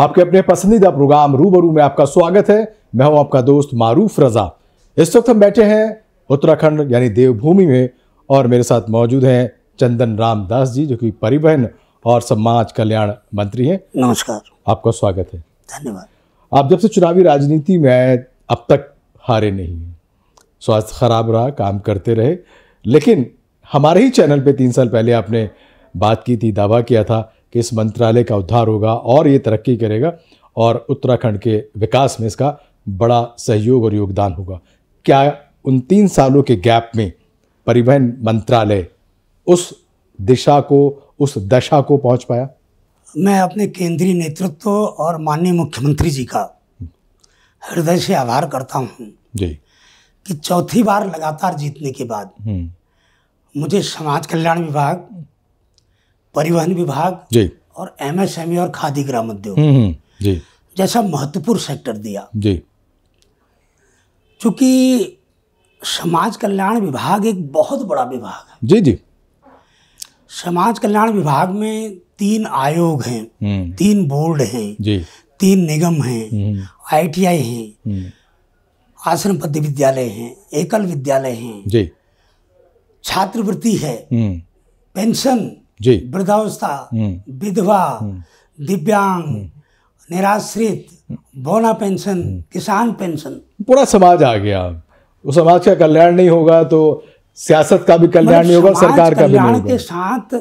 आपके अपने पसंदीदा प्रोग्राम रूबरू में आपका स्वागत है मैं हूं आपका दोस्त मारूफ रजा इस वक्त हम बैठे हैं उत्तराखंड यानी देवभूमि में और मेरे साथ मौजूद हैं चंदन राम दास जी जो कि परिवहन और समाज कल्याण मंत्री हैं नमस्कार आपका स्वागत है धन्यवाद आप जब से चुनावी राजनीति में अब तक हारे नहीं हैं स्वास्थ्य खराब रहा काम करते रहे लेकिन हमारे ही चैनल पे तीन साल पहले आपने बात की थी दावा किया था कि इस मंत्रालय का उद्धार होगा और ये तरक्की करेगा और उत्तराखंड के विकास में इसका बड़ा सहयोग और योगदान होगा क्या उन तीन सालों के गैप में परिवहन मंत्रालय उस दिशा को उस दशा को पहुंच पाया मैं अपने केंद्रीय नेतृत्व और माननीय मुख्यमंत्री जी का हृदय से आभार करता हूं जी कि चौथी बार लगातार जीतने के बाद हम्म। मुझे समाज कल्याण विभाग परिवहन विभाग जी और एमएसएमई e और खादी ग्राम उद्योग हम्म, हम्म, जी जैसा महत्वपूर्ण सेक्टर दिया जी चूंकि समाज कल्याण विभाग एक बहुत बड़ा विभाग है जी जी समाज कल्याण विभाग में तीन आयोग हैं हम्म। तीन बोर्ड हैं जी तीन निगम हैं आईटीआई हैं आश्रम पद विद्यालय हैं एकल विद्यालय हैं जी छात्रवृत्ति है पेंशन जी वृद्धावस्था हम्म। विधवा हम्म। दिव्यांग हम्म। निराश्रित बोना पेंशन किसान पेंशन पूरा समाज आ गया उस समाज का कल्याण नहीं होगा तो सियासत का भी कल्याण नहीं होगा सरकार का भी नहीं होगा के साथ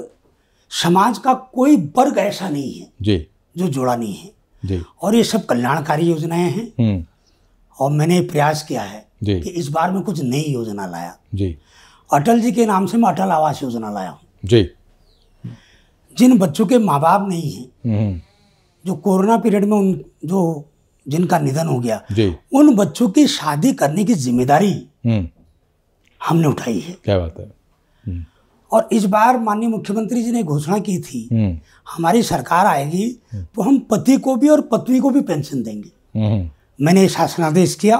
समाज का कोई वर्ग ऐसा नहीं है जी जो जुड़ा नहीं है जी और ये सब कल्याणकारी योजनाएं हैं और मैंने प्रयास किया है कि इस बार में कुछ नई योजना लाया जी अटल जी के नाम से मैं अटल आवास योजना लाया हूँ जी जिन बच्चों के माँ बाप नहीं है हम्म। जो कोरोना पीरियड में उन जो जिनका निधन हो गया उन बच्चों की शादी करने की जिम्मेदारी हम्म। हमने उठाई है क्या बात है हम्म। और इस बार माननीय मुख्यमंत्री जी ने घोषणा की थी हमारी सरकार आएगी तो हम पति को भी और पत्नी को भी पेंशन देंगे मैंने शासनादेश किया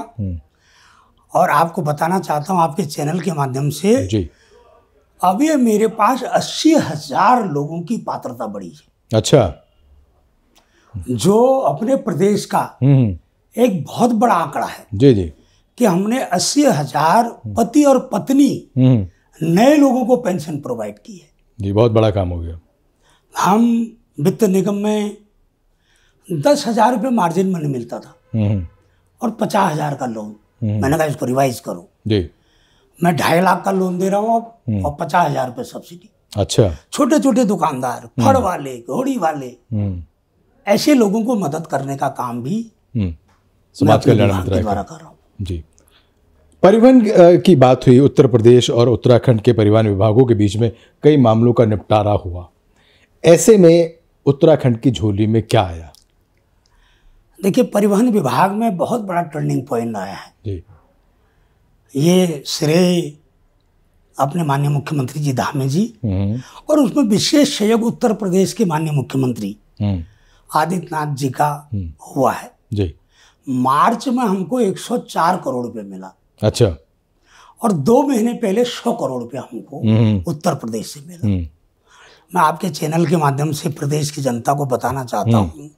और आपको बताना चाहता हूँ आपके चैनल के माध्यम से अभी मेरे पास अस्सी हजार लोगों की पात्रता बढ़ी है अच्छा जो अपने प्रदेश का हम्म, हम्म। एक बहुत बड़ा आंकड़ा है जी जी कि हमने अस्सी हजार पति और पत्नी हम्म, नए लोगों को पेंशन प्रोवाइड की है जी बहुत बड़ा काम हो गया हम वित्त निगम में दस हजार रुपये मार्जिन मनी मिलता था और पचास हजार का लोन मैंने कहा इसको रिवाइज करो जी मैं ढाई लाख का लोन दे रहा हूँ हम्म। और पचास हजार रुपये सब्सिडी अच्छा छोटे छोटे दुकानदार हम्म। फड़ वाले घोड़ी वाले हम्म। ऐसे लोगों को मदद करने का काम भी समाज कल्याण मंत्रालय द्वारा कर रहा हूँ जी परिवहन की बात हुई उत्तर प्रदेश और उत्तराखंड के परिवहन विभागों के बीच में कई मामलों का निपटारा हुआ ऐसे में उत्तराखंड की झोली में क्या आया देखिए परिवहन विभाग में बहुत बड़ा टर्निंग पॉइंट आया है जी ये श्रेय अपने माननीय मुख्यमंत्री जी धामे जी हम्म। और उसमें विशेष सहयोग उत्तर प्रदेश के माननीय मुख्यमंत्री हम्म। आदित्यनाथ जी का हम्म। हुआ है जी मार्च में हमको 104 करोड़ रुपए मिला अच्छा और दो महीने पहले 100 करोड़ रुपया हमको उत्तर प्रदेश से मिला मैं आपके चैनल के माध्यम से प्रदेश की जनता को बताना चाहता हूँ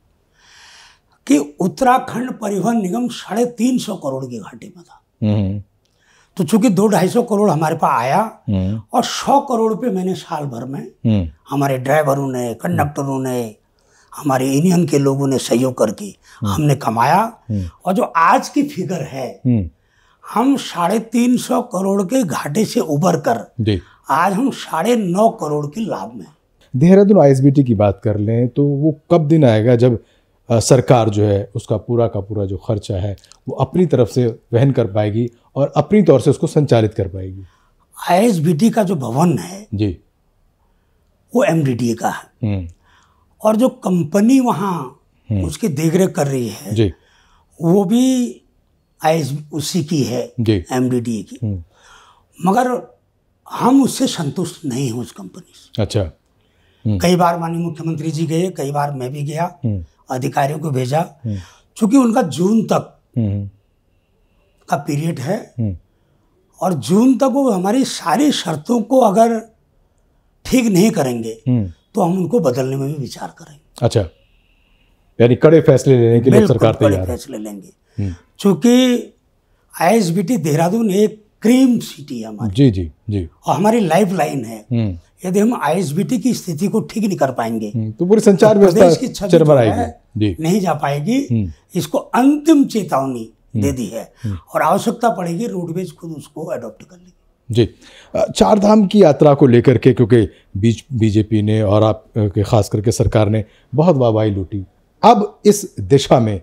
कि उत्तराखंड परिवहन निगम साढ़े तीन सौ करोड़ की घाटे में था तो चूंकि दो ढाई सौ करोड़ हमारे पास आया हम्म। और सौ करोड़ पे मैंने साल भर में हम्म। हमारे ड्राइवरों ने कंडक्टरों ने हमारे यूनियन के लोगों ने सहयोग करके हम्म। हमने कमाया और जो आज की फिगर है हम साढ़े तीन सौ करोड़ के घाटे से उबर कर आज हम साढ़े नौ करोड़ के लाभ में देहरादून आईएसबीटी की बात कर लें तो वो कब दिन आएगा जब सरकार जो है उसका पूरा का पूरा जो खर्चा है वो अपनी तरफ से वहन कर पाएगी और अपनी तौर से उसको संचालित कर पाएगी आई का जो भवन है जी वो एम का है हम्म। और जो कंपनी वहाँ हम्म। उसकी देख रेख कर रही है जी वो भी आई उसी की है एम की हम्म। मगर हम उससे संतुष्ट नहीं हैं उस कंपनी से अच्छा कई बार माननीय मुख्यमंत्री जी गए कई बार मैं भी गया अधिकारियों को भेजा हम्म। चूंकि उनका जून तक हम्म। का पीरियड है हम्म। और जून तक वो हमारी सारी शर्तों को अगर ठीक नहीं करेंगे तो हम उनको बदलने में भी विचार करेंगे अच्छा यानी कड़े फैसले लेने के लिए सरकार कड़े फैसले लेंगे चूंकि आई देहरादून एक क्रीम सिटी है हमारी जी जी जी और हमारी लाइफ लाइन है यदि हम आईएसबीटी की स्थिति को ठीक नहीं कर पाएंगे हम्म, तो पूरी संचार तो व्यवस्था तो की छवि तो नहीं जा पाएगी हम्म। इसको अंतिम चेतावनी हम्म। दे दी है और आवश्यकता पड़ेगी रोडवेज खुद उसको अडॉप्ट कर लेगी जी चार धाम की यात्रा को लेकर के क्योंकि बीच बीजेपी ने और आप के खास करके सरकार ने बहुत वाहवाही लूटी अब इस दिशा में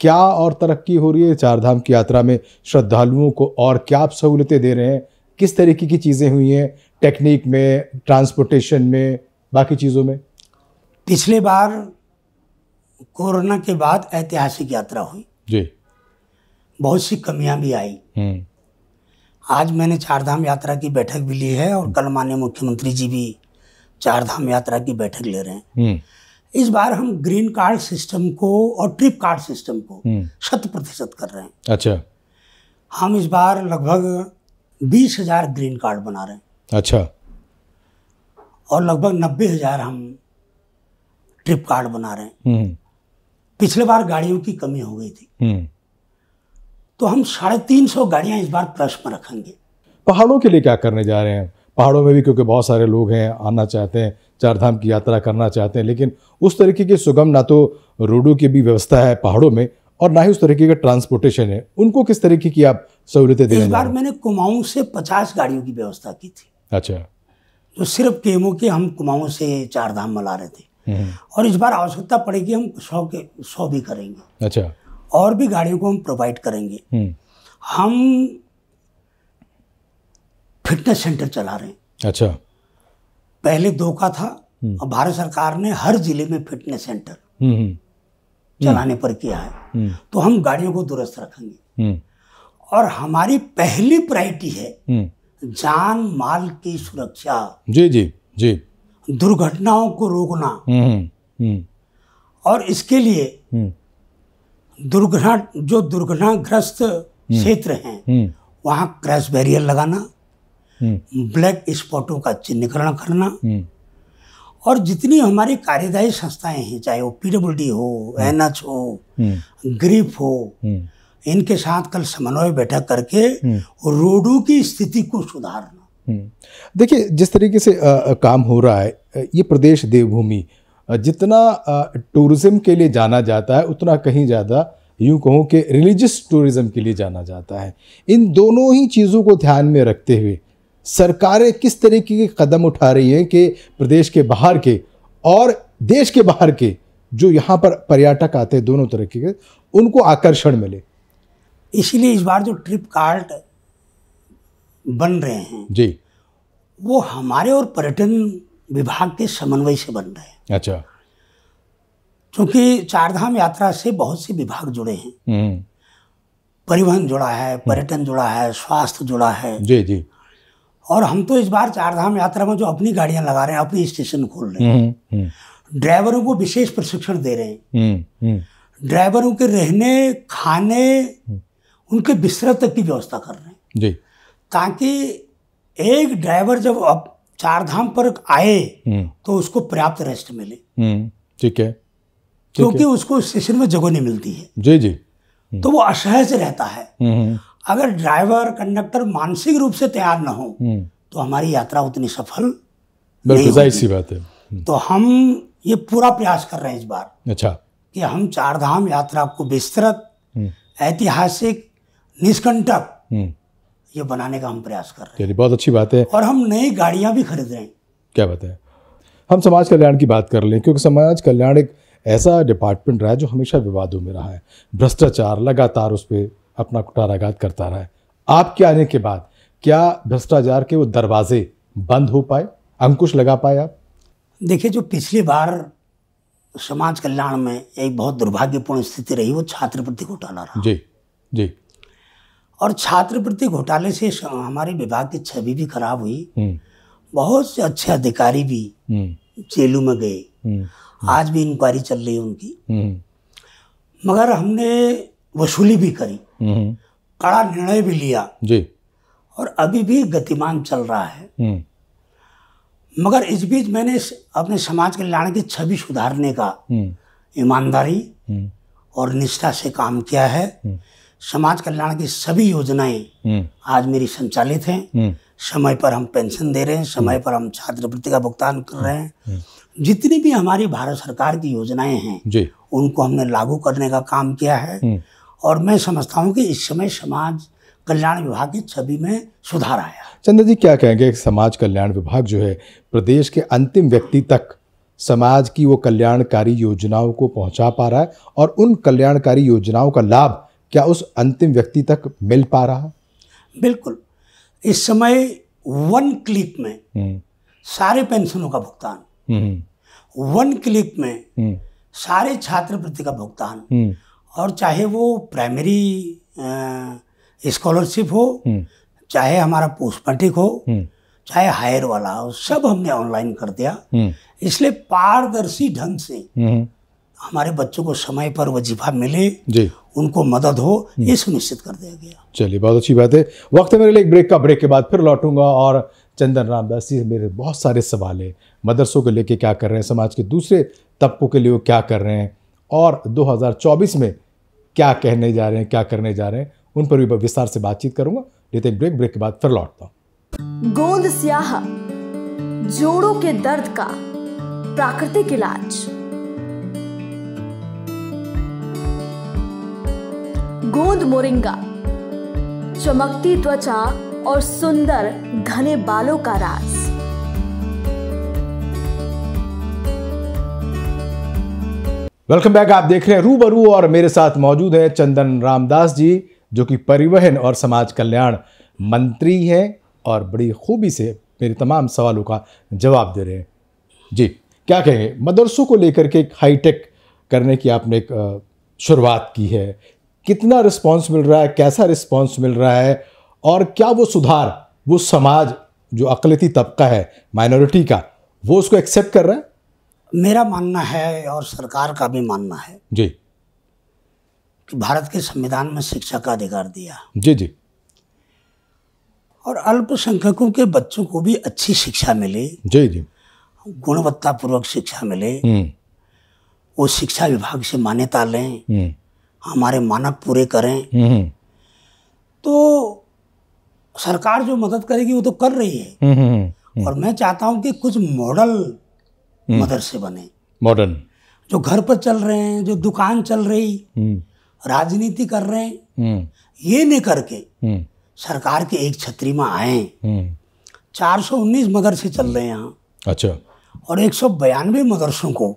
क्या और तरक्की हो रही है चार धाम की यात्रा में श्रद्धालुओं को और क्या आप सहूलियतें दे रहे हैं किस तरीके की चीज़ें हुई हैं टेक्निक में ट्रांसपोर्टेशन में बाकी चीज़ों में पिछले बार कोरोना के बाद ऐतिहासिक यात्रा हुई जी बहुत सी कमियां भी आई हम्म। आज मैंने चारधाम यात्रा की बैठक भी ली है और कल माननीय मुख्यमंत्री जी भी चारधाम यात्रा की बैठक ले रहे हैं हम्म। इस बार हम ग्रीन कार्ड सिस्टम को और ट्रिप कार्ड सिस्टम को हम्म। शत प्रतिशत कर रहे हैं अच्छा हम इस बार लगभग बीस हजार ग्रीन कार्ड बना रहे हैं अच्छा और लगभग नब्बे हजार हम ट्रिप कार्ड बना रहे हैं हम्म। पिछले बार गाड़ियों की कमी हो गई थी हम्म। तो हम साढ़े तीन सौ गाड़ियां इस बार प्लस में रखेंगे पहाड़ों के लिए क्या करने जा रहे हैं पहाड़ों में भी क्योंकि बहुत सारे लोग हैं आना चाहते हैं चार धाम की यात्रा करना चाहते हैं लेकिन उस तरीके की सुगम ना तो रोडों की भी व्यवस्था है पहाड़ों में और ना ही उस तरीके का ट्रांसपोर्टेशन है उनको किस तरीके की आप सहूलतें इस बार मैंने कुमाऊं से पचास गाड़ियों की व्यवस्था की थी अच्छा तो सिर्फ केमो के हम कुमाऊं से चार धाम मला रहे थे हम्म। और इस बार आवश्यकता पड़ेगी हम सौ के सौ भी करेंगे अच्छा और भी गाड़ियों को हम प्रोवाइड करेंगे हम्म। हम फिटनेस सेंटर चला रहे हैं अच्छा पहले दो का था और हम्म। भारत सरकार ने हर जिले में फिटनेस सेंटर चलाने पर किया है तो हम गाड़ियों को दुरुस्त रखेंगे और हमारी पहली प्रायोरिटी है हम्म। जान माल की सुरक्षा जी जी जी दुर्घटनाओं को रोकना हुँ, हम्म, हम्म, और इसके लिए दुर्घटना जो दुर्घटनाग्रस्त क्षेत्र हैं वहाँ क्रैश बैरियर लगाना ब्लैक स्पॉटों का चिन्हकरण करना और जितनी हमारी कार्यदायी संस्थाएं हैं चाहे वो पीडब्ल्यूडी हो एच हो ग्रीफ हो इनके साथ कल समन्वय बैठक करके हम्म। रोडों की स्थिति को सुधारना हम्म। देखिए जिस तरीके से आ, काम हो रहा है ये प्रदेश देवभूमि जितना टूरिज्म के लिए जाना जाता है उतना कहीं ज़्यादा यूँ कहूँ कि रिलीजियस टूरिज़्म के लिए जाना जाता है इन दोनों ही चीज़ों को ध्यान में रखते हुए सरकारें किस तरीके के कदम उठा रही हैं कि प्रदेश के बाहर के और देश के बाहर के जो यहाँ पर पर्यटक आते हैं दोनों तरीके के उनको आकर्षण मिले इसीलिए इस बार जो ट्रिप कार्ड बन रहे हैं जी वो हमारे और पर्यटन विभाग के समन्वय से बन रहे हैं अच्छा क्योंकि चारधाम यात्रा से बहुत से विभाग जुड़े हैं हम्म। परिवहन जुड़ा है हम्म। पर्यटन जुड़ा है स्वास्थ्य जुड़ा है जी जी और हम तो इस बार चारधाम यात्रा में जो अपनी गाड़ियां लगा रहे हैं अपने स्टेशन खोल रहे हैं हम्म, ड्राइवरों को विशेष प्रशिक्षण दे रहे हैं ड्राइवरों के रहने खाने उनके बिस्तर तक की व्यवस्था कर रहे हैं जी ताकि एक ड्राइवर जब अब चार धाम पर आए हम्म। तो उसको पर्याप्त रेस्ट मिले हम्म, ठीक है क्योंकि उसको स्टेशन में जगह नहीं मिलती है जी जी हम्म। तो वो असह से रहता है अगर ड्राइवर कंडक्टर मानसिक रूप से तैयार ना हो तो हमारी यात्रा उतनी सफल नहीं सी बात है तो हम ये पूरा प्रयास कर रहे हैं इस बार अच्छा कि हम चार धाम यात्रा को विस्तृत ऐतिहासिक निष्कंटक हम्म। ये बनाने का हम प्रयास कर रहे हैं बहुत अच्छी बात है और हम नई गाड़ियां भी खरीद रहे हैं क्या बात है हम समाज कल्याण की बात कर लें क्योंकि समाज कल्याण एक ऐसा डिपार्टमेंट रहा है जो हमेशा विवादों में रहा है भ्रष्टाचार लगातार उस पर अपना कुटाराघात करता रहा है आपके आने के बाद क्या भ्रष्टाचार के वो दरवाजे बंद हो पाए अंकुश लगा पाए आप देखिए जो पिछली बार समाज कल्याण में एक बहुत दुर्भाग्यपूर्ण स्थिति रही वो छात्रवृत्ति घोटाला रहा जी जी और छात्रवृत्ति घोटाले से हमारे विभाग की छवि भी खराब हुई हम्म। बहुत से अच्छे अधिकारी भी हम्म। जेलों में गए हम्म। आज भी इंक्वायरी चल रही है उनकी मगर हमने वसूली भी करी कड़ा निर्णय भी लिया जी और अभी भी गतिमान चल रहा है मगर इस बीच मैंने अपने समाज कल्याण की छवि सुधारने का ईमानदारी और निष्ठा से काम किया है समाज कल्याण की सभी योजनाएं हम्म। आज मेरी संचालित हैं हम्म। समय पर हम पेंशन दे रहे हैं समय हम्म। पर हम छात्रवृत्ति का भुगतान कर रहे हैं जितनी भी हमारी भारत सरकार की योजनाएं हैं उनको हमने लागू करने का काम किया है और मैं समझता हूँ कि इस समय समाज कल्याण विभाग की छवि में सुधार आया चंद्र जी क्या कहेंगे समाज कल्याण विभाग जो है प्रदेश के अंतिम व्यक्ति तक समाज की वो कल्याणकारी योजनाओं को पहुंचा पा रहा है और उन कल्याणकारी योजनाओं का लाभ क्या उस अंतिम व्यक्ति तक मिल पा रहा बिल्कुल इस समय वन क्लिक में हम्म। सारे पेंशनों का भुगतान हम्म। वन क्लिक में हम्म। सारे छात्रवृत्ति का भुगतान और चाहे वो प्राइमरी स्कॉलरशिप हो चाहे हमारा पोस्ट हो चाहे हायर वाला हो सब हमने ऑनलाइन कर दिया इसलिए पारदर्शी ढंग से हमारे बच्चों को समय पर वजीफा मिले जी उनको मदद हो ये सुनिश्चित कर दिया गया चलिए बहुत अच्छी बात है वक्त मेरे लिए एक ब्रेक का ब्रेक के बाद फिर लौटूंगा और चंदन रामदास जी मेरे बहुत सारे सवाल हैं मदरसों को लेके क्या कर रहे हैं समाज के दूसरे तबकों के लिए क्या कर रहे हैं और 2024 में क्या कहने जा रहे हैं क्या करने जा रहे हैं उन पर भी विस्तार से बातचीत करूंगा लेते ब्रेक ब्रेक के बाद फिर लौटता हूँ गोंद स्याहा जोड़ों के दर्द का प्राकृतिक इलाज गोंद मोरिंगा चमकती त्वचा और सुंदर घने बालों का राज वेलकम बैक आप देख रहे हैं रूबरू और मेरे साथ मौजूद है चंदन रामदास जी जो कि परिवहन और समाज कल्याण मंत्री हैं और बड़ी खूबी से मेरे तमाम सवालों का जवाब दे रहे हैं जी क्या कहेंगे मदरसों को लेकर के एक हाईटेक करने की आपने एक शुरुआत की है कितना रिस्पॉन्स मिल रहा है कैसा रिस्पॉन्स मिल रहा है और क्या वो सुधार वो समाज जो अकलती तबका है माइनॉरिटी का वो उसको एक्सेप्ट कर रहा है मेरा मानना है और सरकार का भी मानना है जी कि भारत के संविधान में शिक्षा का अधिकार दिया जी जी और अल्पसंख्यकों के बच्चों को भी अच्छी शिक्षा मिले जी जी गुणवत्तापूर्वक शिक्षा मिले हम्म। वो शिक्षा विभाग से मान्यता लें हम्म। हमारे मानक पूरे करें हम्म। तो सरकार जो मदद करेगी वो तो कर रही है हम्म, हम्म, और मैं चाहता हूँ कि कुछ मॉडल मदरसे बने मॉडर्न जो घर पर चल रहे हैं जो दुकान चल रही राजनीति कर रहे हैं ये नहीं करके सरकार के एक छतरी में आए उन्नीस मदरसे चल रहे हैं यहाँ अच्छा और एक सौ बयानवे मदरसों को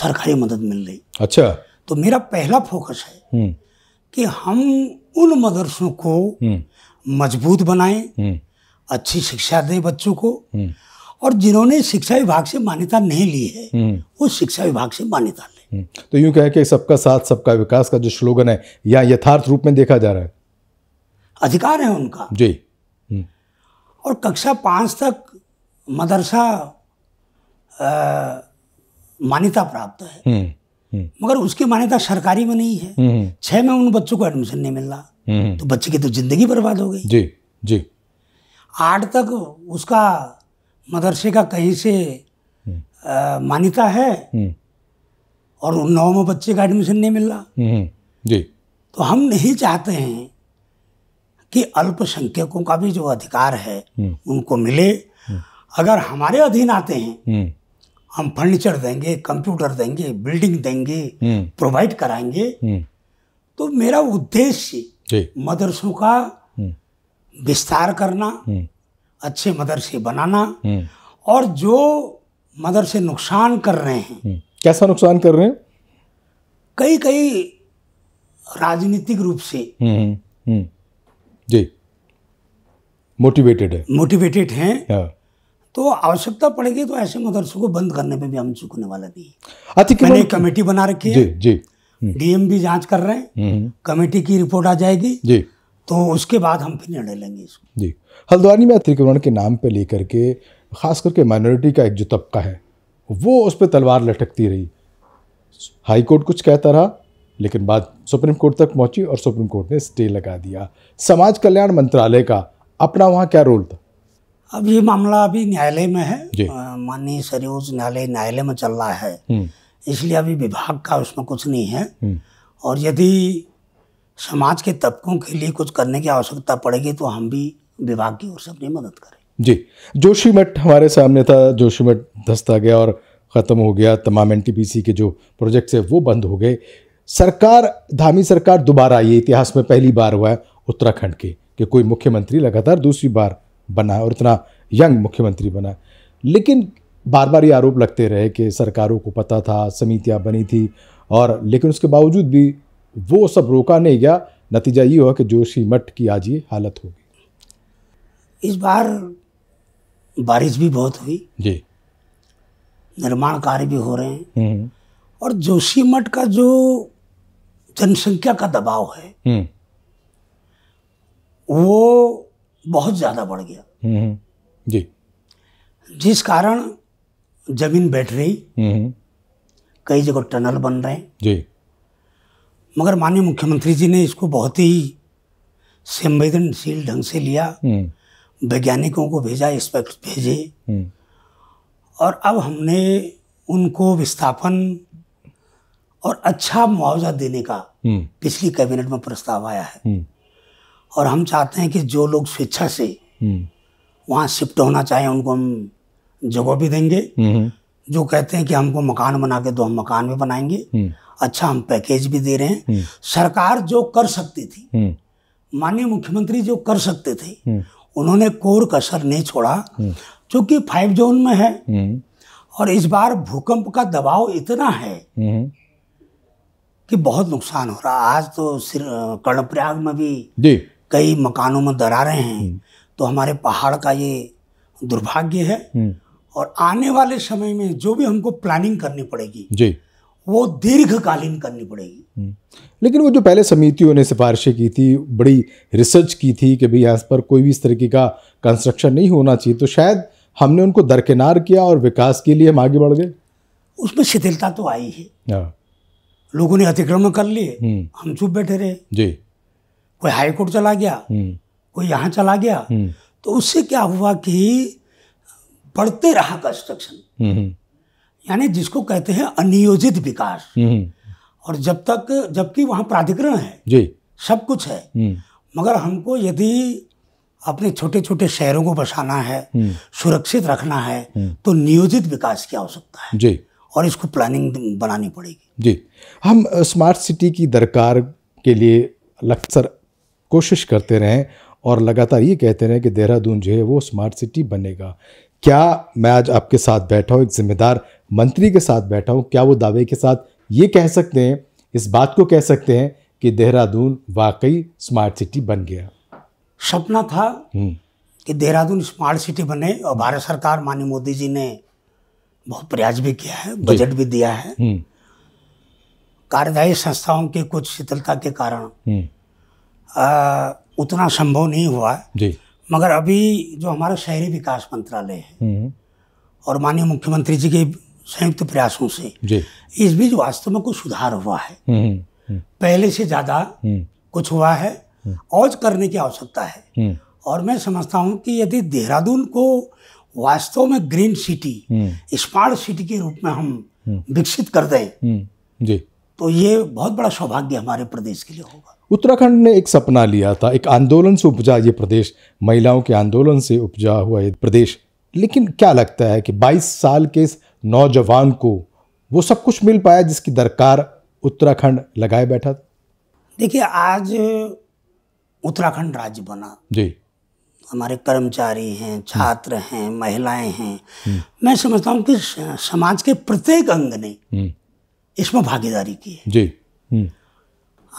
सरकारी मदद मिल रही अच्छा तो मेरा पहला फोकस है हम्म। कि हम उन मदरसों को हम्म। मजबूत बनाएं हम्म। अच्छी शिक्षा दें बच्चों को और जिन्होंने शिक्षा विभाग से मान्यता नहीं ली है वो शिक्षा विभाग से मान्यता लें तो यूं कहें कि सबका साथ सबका विकास का जो स्लोगन है या यथार्थ रूप में देखा जा रहा है अधिकार है उनका जी और कक्षा पांच तक मदरसा मान्यता प्राप्त है हम्म। मगर उसकी मान्यता सरकारी में नहीं है हम्म। छह में उन बच्चों को एडमिशन नहीं मिल रहा हम्म। तो बच्चे की तो ज़िंदगी बर्बाद हो गई जी जी आठ तक उसका मदरसे का कहीं से मान्यता है और नौ में बच्चे का एडमिशन नहीं मिल रहा जी तो हम नहीं चाहते हैं कि अल्पसंख्यकों का भी जो अधिकार है उनको मिले अगर हमारे अधीन आते हैं हम फर्नीचर देंगे कंप्यूटर देंगे बिल्डिंग देंगे हम्म। प्रोवाइड कराएंगे हम्म। तो मेरा उद्देश्य मदरसों का हम्म। विस्तार करना अच्छे मदरसे बनाना और जो मदरसे नुकसान कर रहे हैं कैसा नुकसान कर रहे हैं कई कई राजनीतिक रूप से जी मोटिवेटेड है मोटिवेटेड हैं हाँ। तो आवश्यकता पड़ेगी तो ऐसे मदरसों को बंद करने पे भी हम चुकने वाला नहीं है मैंने कमेटी बना रखी है जी हम्म। डीएम भी जांच कर रहे हैं हम्म, हम्म। कमेटी की रिपोर्ट आ जाएगी जी तो उसके बाद हम फिर निर्णय लेंगे इसको जी हल्द्वानी में अतिक्रमण के नाम पे लेकर के खास करके माइनॉरिटी का एक जो तबका है वो उस पर तलवार लटकती रही हाई कोर्ट कुछ कहता रहा लेकिन बात सुप्रीम कोर्ट तक पहुंची और सुप्रीम कोर्ट ने स्टे लगा दिया समाज कल्याण मंत्रालय का अपना वहाँ क्या रोल था अब ये मामला अभी न्यायालय में है माननीय सर्वोच्च न्यायालय न्यायालय में चल रहा है हम्म। इसलिए अभी विभाग का उसमें कुछ नहीं है हम्म। और यदि समाज के तबकों के लिए कुछ करने की आवश्यकता पड़ेगी तो हम भी विभाग की ओर से अपनी मदद करें जी जोशी मठ हमारे सामने था जोशी मठ धंसता गया और ख़त्म हो गया तमाम एन के जो प्रोजेक्ट्स है वो बंद हो गए सरकार धामी सरकार दोबारा आई इतिहास में पहली बार हुआ है उत्तराखंड के कि कोई मुख्यमंत्री लगातार दूसरी बार बना और इतना यंग मुख्यमंत्री बना लेकिन बार बार ये आरोप लगते रहे कि सरकारों को पता था समितियाँ बनी थी और लेकिन उसके बावजूद भी वो सब रोका नहीं गया नतीजा ये हुआ कि जोशी मठ की आज ये हालत हो गई इस बार बारिश भी बहुत हुई जी निर्माण कार्य भी हो रहे हैं हम्म। और जोशी मठ का जो जनसंख्या का दबाव है हम्म। वो बहुत ज़्यादा बढ़ गया हम्म, हम्म। जी जिस कारण जमीन बैठ रही हम्म, कई जगह टनल बन रहे हैं जी मगर माननीय मुख्यमंत्री जी ने इसको बहुत ही संवेदनशील ढंग से लिया वैज्ञानिकों को भेजा एक्सपेक्ट भेजे और अब हमने उनको विस्थापन और अच्छा मुआवजा देने का पिछली कैबिनेट में प्रस्ताव आया है और हम चाहते हैं कि जो लोग स्वेच्छा से हम्म। वहाँ शिफ्ट होना चाहे उनको हम जगह भी देंगे हम्म। जो कहते हैं कि हमको मकान बना के दो हम मकान भी बनाएंगे हम्म। अच्छा हम पैकेज भी दे रहे हैं सरकार जो कर सकती थी माननीय मुख्यमंत्री जो कर सकते थे उन्होंने कोर कसर नहीं छोड़ा क्योंकि फाइव जोन में है और इस बार भूकंप का दबाव इतना है कि बहुत नुकसान हो रहा आज तो कर्णप्रयाग में भी कई मकानों में दरारें हैं हम्म। तो हमारे पहाड़ का ये दुर्भाग्य है हम्म। और आने वाले समय में जो भी हमको प्लानिंग करनी पड़ेगी जी वो दीर्घकालीन करनी पड़ेगी हम्म। लेकिन वो जो पहले समितियों ने सिफारिशें की थी बड़ी रिसर्च की थी कि भाई यहाँ पर कोई भी इस तरीके का कंस्ट्रक्शन नहीं होना चाहिए तो शायद हमने उनको दरकिनार किया और विकास के लिए हम आगे बढ़ गए उसमें शिथिलता तो आई है हाँ। लोगों ने अतिक्रमण कर लिए हम चुप बैठे रहे जी कोई हाईकोर्ट चला गया कोई हम्म। यहाँ चला गया हम्म। तो उससे क्या हुआ कि बढ़ते रहा कंस्ट्रक्शन हम्म। यानी जिसको कहते हैं अनियोजित विकास और जब तक जबकि वहाँ प्राधिकरण है जी सब कुछ है मगर हमको यदि अपने छोटे छोटे शहरों को बसाना है सुरक्षित रखना है तो नियोजित विकास की आवश्यकता है जी और इसको प्लानिंग बनानी पड़ेगी जी हम स्मार्ट सिटी की दरकार के लिए अक्सर कोशिश करते रहें और लगातार ये कहते रहें कि देहरादून जो है वो स्मार्ट सिटी बनेगा क्या मैं आज आपके साथ बैठा हूँ एक जिम्मेदार मंत्री के साथ बैठा हूँ क्या वो दावे के साथ ये कह सकते हैं इस बात को कह सकते हैं कि देहरादून वाकई स्मार्ट सिटी बन गया सपना था हम्म। कि देहरादून स्मार्ट सिटी बने और भारत सरकार माननीय मोदी जी ने बहुत प्रयास भी किया है बजट भी दिया है हम्म। कार्यदायी संस्थाओं की कुछ शीतलता के कारण हम्म। आ, उतना संभव नहीं हुआ जी मगर अभी जो हमारा शहरी विकास मंत्रालय है हम्म। और माननीय मुख्यमंत्री जी के संयुक्त प्रयासों से जी इस बीच वास्तव में कुछ सुधार हुआ है हम्म, हम्म, पहले से ज़्यादा कुछ हुआ है और करने की आवश्यकता है और मैं समझता हूँ कि यदि देहरादून को वास्तव में ग्रीन सिटी स्मार्ट सिटी के रूप में हम विकसित कर दें जी तो ये बहुत बड़ा सौभाग्य हमारे प्रदेश के लिए होगा उत्तराखंड ने एक सपना लिया था एक आंदोलन से उपजा ये प्रदेश महिलाओं के आंदोलन से उपजा हुआ ये प्रदेश लेकिन क्या लगता है कि 22 साल के इस नौजवान को वो सब कुछ मिल पाया जिसकी दरकार उत्तराखंड लगाए बैठा था देखिए आज उत्तराखंड राज्य बना जी हमारे कर्मचारी हैं हम्म। छात्र हैं महिलाएं हैं हम्म। मैं समझता हूँ कि समाज के प्रत्येक अंग ने हम्म। इसमें भागीदारी की है जी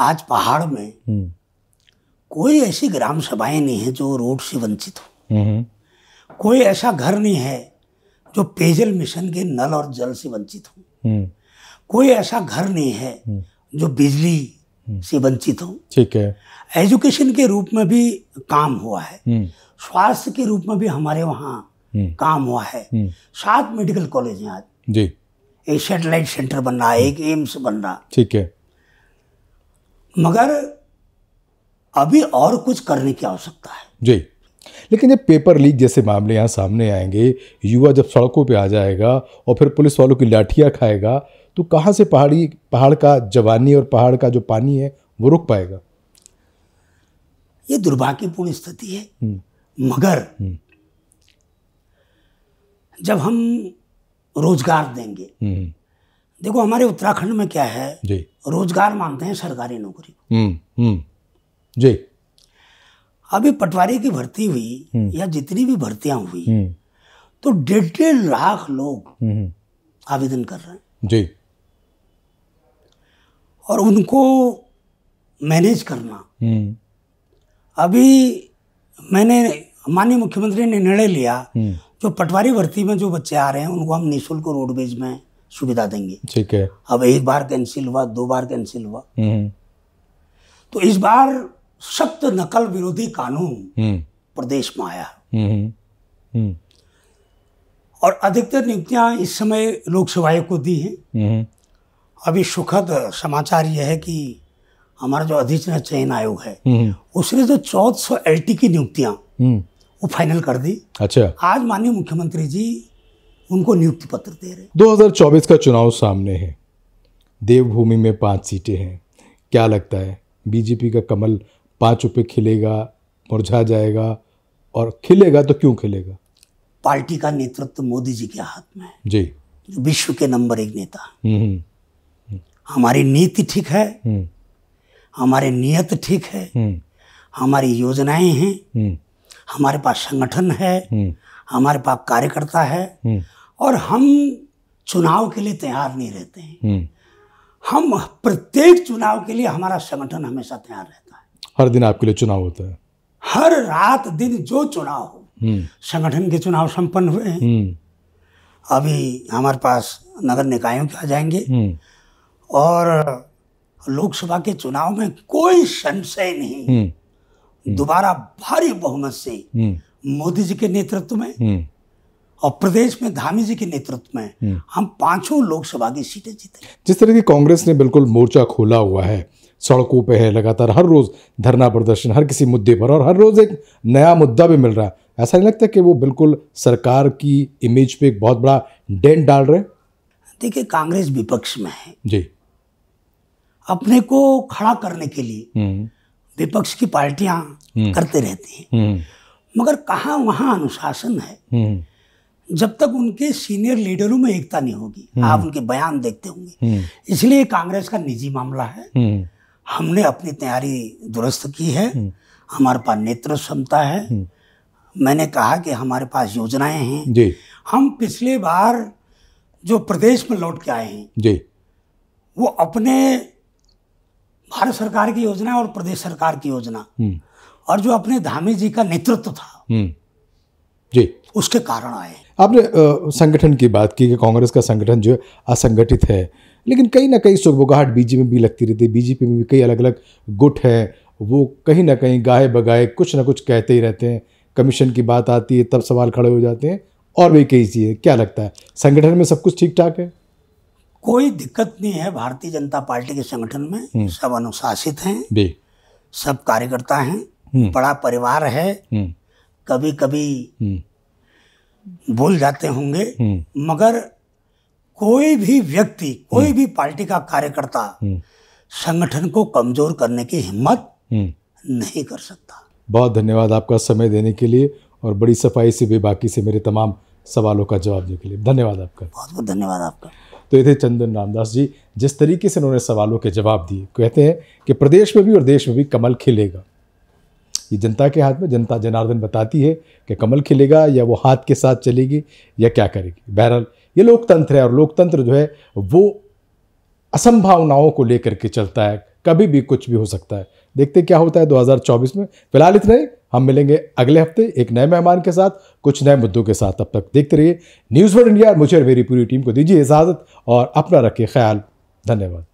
आज पहाड़ में हम्म। कोई ऐसी ग्राम सभाएं नहीं है जो रोड से वंचित हो हम्म, हम्म। कोई ऐसा घर नहीं है जो पेयजल मिशन के नल और जल से वंचित हो कोई ऐसा घर नहीं है जो बिजली से वंचित हो ठीक है एजुकेशन के रूप में भी काम हुआ है स्वास्थ्य के रूप में भी हमारे वहाँ काम हुआ है सात मेडिकल कॉलेज हैं आज जी एक सेटेलाइट सेंटर बन रहा है एक एम्स बन रहा ठीक है मगर अभी और कुछ करने की आवश्यकता है जी लेकिन जब पेपर लीक जैसे मामले यहाँ सामने आएंगे युवा जब सड़कों पे आ जाएगा और फिर पुलिस वालों की लाठियाँ खाएगा तो कहाँ से पहाड़ी पहाड़ का जवानी और पहाड़ का जो पानी है वो रुक पाएगा ये दुर्भाग्यपूर्ण स्थिति है हम्म। मगर हम्म। जब हम रोजगार देंगे हम्म। देखो हमारे उत्तराखंड में क्या है जी रोजगार मानते हैं सरकारी नौकरी हम्म, हम्म। जी अभी पटवारी की भर्ती हुई हम्म। या जितनी भी भर्तियां हुई तो डेढ़ डेढ़ लाख लोग आवेदन कर रहे हैं जी और उनको मैनेज करना अभी मैंने माननीय मुख्यमंत्री ने निर्णय लिया जो पटवारी भर्ती में जो बच्चे आ रहे हैं उनको हम निःशुल्क रोडवेज में सुविधा देंगे ठीक है अब एक बार कैंसिल हुआ दो बार कैंसिल हुआ हम्म। तो इस बार सख्त नकल विरोधी कानून हम्म। प्रदेश में आया हम्म, और अधिकतर नियुक्तियां इस समय लोक सेवा आयोग को दी है अभी सुखद समाचार यह है कि हमारा जो अधिचना चयन आयोग है उसने जो तो चौदह सौ एल की नियुक्तियां वो फाइनल कर दी अच्छा आज माननीय मुख्यमंत्री जी उनको नियुक्ति पत्र दे रहे 2024 का चुनाव सामने है देवभूमि में पांच सीटें हैं क्या लगता है बीजेपी का कमल पांच रुपये खिलेगा मुरझा जाएगा और खिलेगा तो क्यों खिलेगा पार्टी का नेतृत्व मोदी जी के हाथ में जी विश्व के नंबर एक नेता हम्म, हम्म, हम्म। हमारी नीति ठीक है हमारे नियत ठीक है हमारी योजनाएं हैं हमारे पास संगठन है हमारे पास कार्यकर्ता है और हम चुनाव के लिए तैयार नहीं रहते हैं हम्म। हम प्रत्येक चुनाव के लिए हमारा संगठन हमेशा तैयार रहता है हर दिन आपके लिए चुनाव होता है हर रात दिन जो चुनाव हो हम्म। संगठन के चुनाव संपन्न हुए हैं हम्म। अभी हमारे पास नगर निकायों के आ जाएंगे और लोकसभा के चुनाव में कोई संशय नहीं दोबारा भारी बहुमत से मोदी जी के नेतृत्व में और प्रदेश में धामी जी के नेतृत्व में हम्म। हम पांचों लोकसभा की सीटें जीते जिस तरह की कांग्रेस ने बिल्कुल मोर्चा खोला हुआ है सड़कों पे है लगातार हर रोज़ धरना प्रदर्शन हर किसी मुद्दे पर और हर रोज़ एक नया मुद्दा भी मिल रहा है ऐसा नहीं लगता कि वो बिल्कुल सरकार की इमेज पे एक बहुत बड़ा डेंट डाल रहे देखिए कांग्रेस विपक्ष में है जी अपने को खड़ा करने के लिए हम्म। विपक्ष की पार्टियां हम्म। करते रहती हैं मगर कहा वहां अनुशासन है जब तक उनके सीनियर लीडरों में एकता नहीं होगी हम्म। आप उनके बयान देखते होंगे हम्म। इसलिए कांग्रेस का निजी मामला है हम्म। हमने अपनी तैयारी दुरुस्त की है हमारे पास नेतृत्व क्षमता है मैंने कहा कि हमारे पास योजनाएं हैं जी। हम पिछले बार जो प्रदेश में लौट के आए हैं जी। वो अपने भारत सरकार की योजना और प्रदेश सरकार की योजना और जो अपने धामी जी का नेतृत्व था जी उसके कारण आए आपने संगठन की बात की कि कांग्रेस का संगठन जो है असंगठित है लेकिन कहीं ना कहीं सुगबुगाहट बीजेपी में भी लगती रहती है बीजेपी में भी कई अलग अलग गुट हैं वो कहीं ना कहीं गाये बगाए कुछ ना कुछ कहते ही रहते हैं कमीशन की बात आती है तब सवाल खड़े हो जाते हैं और भी कई चीज़ें क्या लगता है संगठन में सब कुछ ठीक ठाक है कोई दिक्कत नहीं है भारतीय जनता पार्टी के संगठन में हम्म। सब अनुशासित हैं सब कार्यकर्ता हैं हम्म। बड़ा परिवार है हम्म। कभी कभी भूल जाते होंगे हम्म। मगर कोई भी व्यक्ति कोई हम्म। भी पार्टी का कार्यकर्ता हम्म। संगठन को कमजोर करने की हिम्मत नहीं कर सकता बहुत धन्यवाद आपका समय देने के लिए और बड़ी सफाई से भी बाकी से मेरे तमाम सवालों का जवाब देने के लिए धन्यवाद आपका बहुत बहुत धन्यवाद आपका तो ये थे चंदन रामदास जी जिस तरीके से उन्होंने सवालों के जवाब दिए कहते हैं कि प्रदेश में भी और देश में भी कमल खिलेगा ये जनता के हाथ में जनता जनार्दन बताती है कि कमल खिलेगा या वो हाथ के साथ चलेगी या क्या करेगी बहरहाल ये लोकतंत्र है और लोकतंत्र जो है वो असंभावनाओं को लेकर के चलता है कभी भी कुछ भी हो सकता है देखते क्या होता है 2024 में फिलहाल इतना ही हम मिलेंगे अगले हफ्ते एक नए मेहमान के साथ कुछ नए मुद्दों के साथ तब तक देखते रहिए न्यूज़ फॉर इंडिया मुझे और मेरी पूरी टीम को दीजिए इजाज़त और अपना रखिए ख्याल धन्यवाद